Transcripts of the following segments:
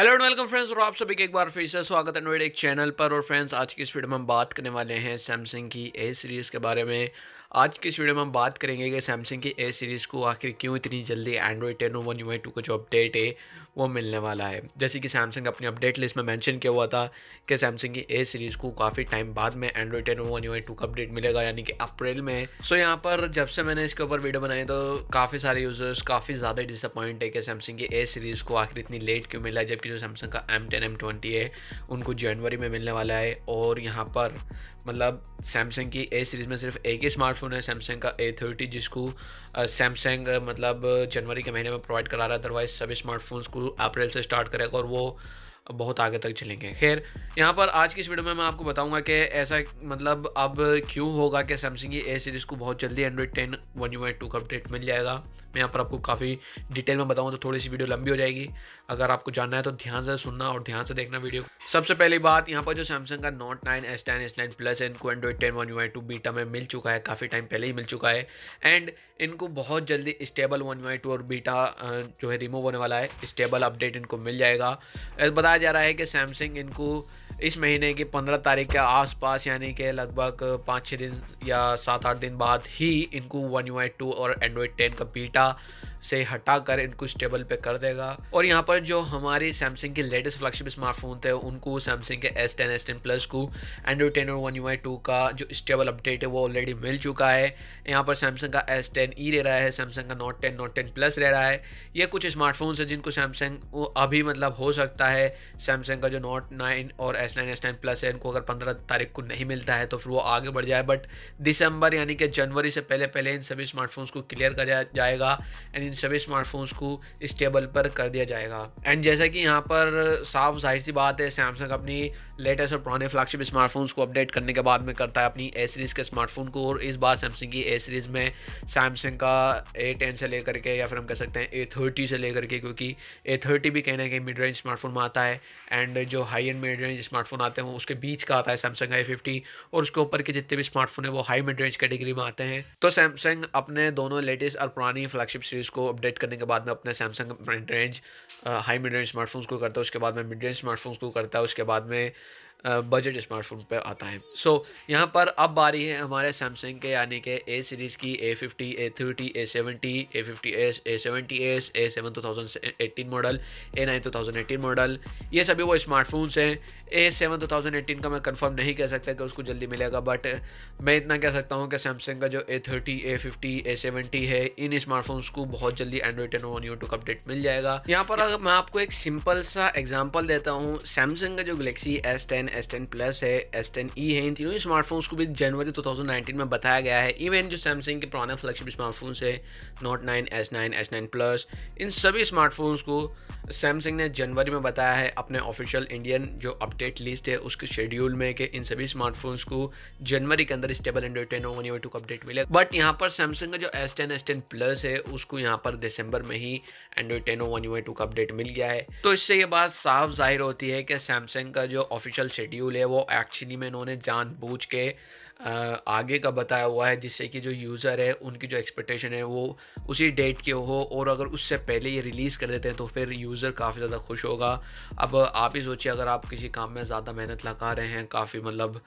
hello and welcome friends और आप सभी के एक बार फिर से स्वागत है नोएडा एक चैनल पर और फ्रेंड्स आज की इस वीडियो में हम बात करने वाले हैं सैमसंग की ए सीरीज़ के बारे में आज के इस वीडियो में हम बात करेंगे कि सैमसंग की ए सीरीज़ को आखिर क्यों इतनी जल्दी Android ten O one U I two का जो अपडेट है वो मिलने वाला है जैसे कि सैमसंग अपनी अपडेट लिस्ट में मेंशन किया हुआ था कि सैमसंग की ए सीरीज़ को काफ़ी टाइम बाद में Android ten O one U I two का अपडेट मिलेगा यानी कि अप्रैल में सो यहाँ पर जब से मैंने इसके ऊपर वीडियो बनाई तो काफ़ी सारे यूज़र्स काफ़ी ज़्यादा डिसअपॉइंट है कि सैमसंग की ए सीरीज़ को आखिर इतनी लेट क्यों मिला जबकि जो सैमसंग का एम टेन एम ट्वेंटी है उनको जनवरी में मिलने वाला है और यहाँ पर मतलब सैमसंग की ए सीरीज़ में सिर्फ एक ही स्मार्ट फ़ोन है सैमसंग का ए थर्टी जिसको सैमसंग मतलब जनवरी के महीने में प्रोवाइड करा रहा है अदरवाइज सभी स्मार्टफोन्स को अप्रैल से स्टार्ट करेगा और वो बहुत आगे तक चलेंगे खैर यहाँ पर आज की इस वीडियो में मैं आपको बताऊँगा कि ऐसा मतलब अब क्यों होगा कि सैमसंग की ए सीरीज़ को बहुत जल्दी Android ten one U two का अपडेट मिल जाएगा मैं यहाँ पर आपको काफ़ी डिटेल में बताऊँ तो थोड़ी सी वीडियो लंबी हो जाएगी अगर आपको जानना है तो ध्यान से सुनना और ध्यान से देखना वीडियो सबसे पहली बात यहाँ पर जो सैमसंग का Note nine S ten S nine plus इनको Android ten one Y two beta में मिल चुका है काफ़ी टाइम पहले ही मिल चुका है एंड इनको बहुत जल्दी स्टेबल वन वाई टू और बीटा जो है रिमूव होने वाला है स्टेबल अपडेट इनको मिल जाएगा बताया जा रहा है कि सैमसंग इनको इस महीने के पंद्रह तारीख के आसपास यानी कि लगभग पाँच छः दिन या सात आठ दिन बाद ही इनको वन यू आई टू और एंड्रॉयड टेन का बीटा से हटा कर इनको स्टेबल पे कर देगा और यहाँ पर जो हमारे सैमसंग के लेटेस्ट फ्लैगशिप स्मार्टफोन थे उनको सैमसंग के S ten S ten plus को एंड्रॉइड टेन और वन यू आई टू का जो स्टेबल अपडेट है वो ऑलरेडी मिल चुका है यहाँ पर सैमसंग का एस टेन ई रह रहा है सैमसंग का Note ten Note ten plus रह रहा है ये कुछ स्मार्टफोन है जिनको सैमसंग अभी मतलब हो सकता है सैमसंग का जो नोट नाइन और S nine S ten plus है इनको अगर पंद्रह तारीख को नहीं मिलता है तो फिर वो आगे बढ़ जाए बट दिसंबर यानी कि जनवरी से पहले पहले इन सभी स्मार्टफोन्स को क्लियर कर जाएगा एंड इन सभी स्मार्टफोन्स को इस टेबल पर कर दिया जाएगा एंड जैसा कि यहाँ पर साफ जाहिर सी बात है सैमसंग अपनी लेटेस्ट और पुराने फ्लैगशिप स्मार्टफोन्स को अपडेट करने के बाद में करता है अपनी ए सीरीज़ के स्मार्टफोन को और इस बार सैमसंग की ए सीरीज़ में सैमसंग का ए टेन से लेकर के या फिर हम कह सकते हैं ए थर्टी से लेकर के क्योंकि ए थर्टी भी कहीं ना कहीं मिड रेंज स्मार्टफोन में आता है एंड जो high end mid range smartphone आते हैं उसके बीच का आता है सैमसंग आई फिफ्टी और उसके ऊपर के जितने भी स्मार्टफोन है वो हाई मिड रेंज कैटेगरी में आते हैं तो सैमसंग अपने दोनों लेटेस्ट और पुरानी फ्लैगशिप सीरीज़ को इसको अपडेट करने के बाद मैं अपने Samsung mid range high mid range smartphones को करता उसके बाद मैं मिड रेंज स्मार्टफोन्स को करता उसके बाद में बजट स्मार्टफोन पर आता है सो so, यहाँ पर अब बारी है हमारे सैमसंग के यानी कि ए सीरीज़ की A fifty A thirty A seventy A fifty S A seventy S A seven two thousand eighteen model A nine two thousand eighteen model ये सभी वो स्मार्टफोन्स हैं A seven two thousand eighteen का मैं confirm नहीं कह सकता कि उसको जल्दी मिलेगा बट मैं इतना कह सकता हूँ कि सैमसंग का जो A thirty A fifty A seventy है इन स्मार्टफोन्स को बहुत जल्दी Android ten one YouTube update मिल जाएगा यहाँ पर अगर मैं आपको एक सिंपल सा एग्जाम्पल देता हूँ सैमसंग का जो Galaxy S ten S ten plus है एस टेन ई है इन तीनों ही स्मार्टफोन्स को भी जनवरी 2019 में बताया गया है इवन जो सैमसंग के पुराने फ्लैगशिप स्मार्टफोन्स है Note nine S nine S nine plus इन सभी स्मार्टफोन्स को सैमसंग ने जनवरी में बताया है अपने ऑफिशियल इंडियन जो अपडेट लिस्ट है उसके शेड्यूल में कि इन सभी स्मार्टफोन्स को जनवरी के अंदर stable Android ten one U two का अपडेट मिलेगा बट यहाँ पर सैमसंग का जो S ten S ten plus है उसको यहाँ पर दिसंबर में ही Android ten one U two का अपडेट मिल गया है तो इससे ये बात साफ जाहिर होती है कि सैमसंग का जो ऑफिशियल शेड्यूल है वो एक्चुअली में इन्होंने जानबूझ के आगे का बताया हुआ है जिससे कि जो यूज़र है उनकी जो एक्सपेक्टेशन है वो उसी डेट के हो और अगर उससे पहले ये रिलीज़ कर देते हैं तो फिर यूज़र काफ़ी ज़्यादा खुश होगा अब आप ही सोचिए अगर आप किसी काम में ज़्यादा मेहनत लगा रहे हैं काफ़ी मतलब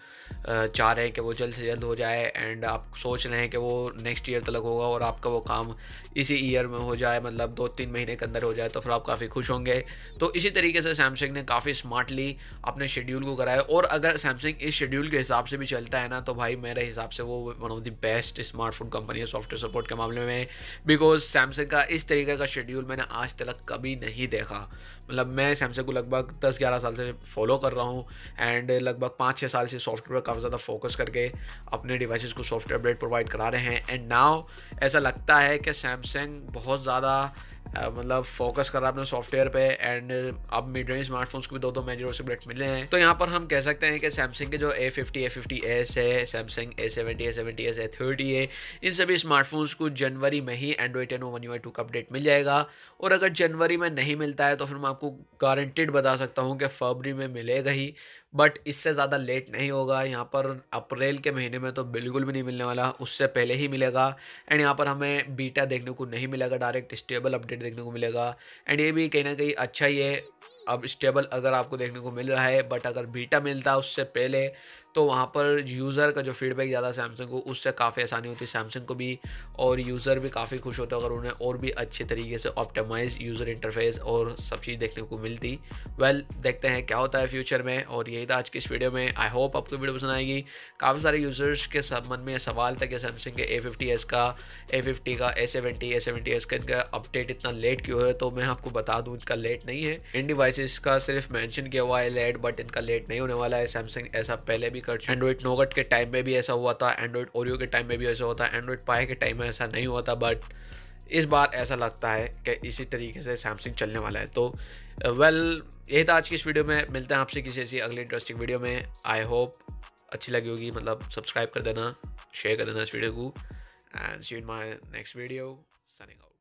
चाह रहे हैं कि वो जल्द से जल्द हो जाए एंड आप सोच रहे हैं कि वो नेक्स्ट ईयर तक होगा और आपका वो काम इसी ईयर में हो जाए मतलब दो तीन महीने के अंदर हो जाए तो फिर आप काफ़ी खुश होंगे तो इसी तरीके से सैमसंग ने काफ़ी स्मार्टली अपने शेड्यूल को कराया और अगर सैमसंग इस शेड्यूल के हिसाब से भी चलता है ना तो भाई मेरे हिसाब से वो one of the best smartphone company है सॉफ्टवेयर सपोर्ट के मामले में बिकॉज सैमसंग का इस तरीके का शेड्यूल मैंने आज तक कभी नहीं देखा मतलब मैं सैमसंग को लगभग दस ग्यारह साल से फॉलो कर रहा हूँ एंड लगभग पाँच छः साल से सॉफ्टवेयर पर काफ़ी ज़्यादा फोकस करके अपने डिवाइसेस को सॉफ्टवेयर अपडेट प्रोवाइड करा रहे हैं एंड नाव ऐसा लगता है कि सैमसंग बहुत ज़्यादा मतलब फोकस करा अपने सॉफ्टवेयर पे एंड अब मिड रेंज स्मार्टफोन्स को भी दो दो मेजर सिगरेट मिले हैं तो यहाँ पर हम कह सकते हैं कि सैमसंग के जो A fifty A fifty S है Samsung A seventy A seventy S A thirty है इन सभी स्मार्टफोन्स को जनवरी में ही Android ten O one U two का अपडेट मिल जाएगा और अगर जनवरी में नहीं मिलता है तो फिर मैं आपको गारंटेड बता सकता हूँ कि फरवरी में मिलेगा ही बट इससे ज़्यादा लेट नहीं होगा यहाँ पर अप्रैल के महीने में तो बिल्कुल भी नहीं मिलने वाला उससे पहले ही मिलेगा एंड यहाँ पर हमें बीटा देखने को नहीं मिलेगा डायरेक्ट स्टेबल अपडेट देखने को मिलेगा एंड ये भी कहीं ना कहीं अच्छा ही है अब स्टेबल अगर आपको देखने को मिल रहा है बट अगर बीटा मिलता उससे पहले तो वहाँ पर यूज़र का जो फीडबैक ज़्यादा सैमसंग को उससे काफ़ी आसानी होती है सैमसंग को भी और यूज़र भी काफ़ी खुश होता है अगर उन्हें और भी अच्छे तरीके से ऑप्टिमाइज यूज़र इंटरफेस और सब चीज़ देखने को मिलती वेल well, देखते हैं क्या होता है फ्यूचर में और यही था आज की इस वीडियो में आई होप आपको वीडियो पसंद आएगी काफ़ी सारे यूज़र्स के संबंध में सवाल था कि सैमसंग के ए फिफ्टी एस का ए फिफ्टी का A seventy A seventy S का इनका अपडेट इतना लेट क्यों है तो मैं आपको बता दूँ इनका लेट नहीं है इन डिवाइस वैसे इसका सिर्फ मेंशन किया हुआ है लेट बट इनका लेट नहीं होने वाला है सैमसंग ऐसा पहले भी कर चुका एंड्रॉइड नोगट के टाइम में भी ऐसा हुआ था एंड्रॉइड ओरियो के टाइम में भी ऐसा होता है एंड्रॉइड पाए के टाइम में ऐसा नहीं हुआ था बट इस बार ऐसा लगता है कि इसी तरीके से सैमसंग चलने वाला है तो वेल well, यही था आज की इस वीडियो में मिलते हैं आपसे किसी ऐसी अगली इंटरेस्टिंग वीडियो में आई होप अच्छी लगी होगी मतलब सब्सक्राइब कर देना शेयर कर देना इस वीडियो को and see in my next video signing out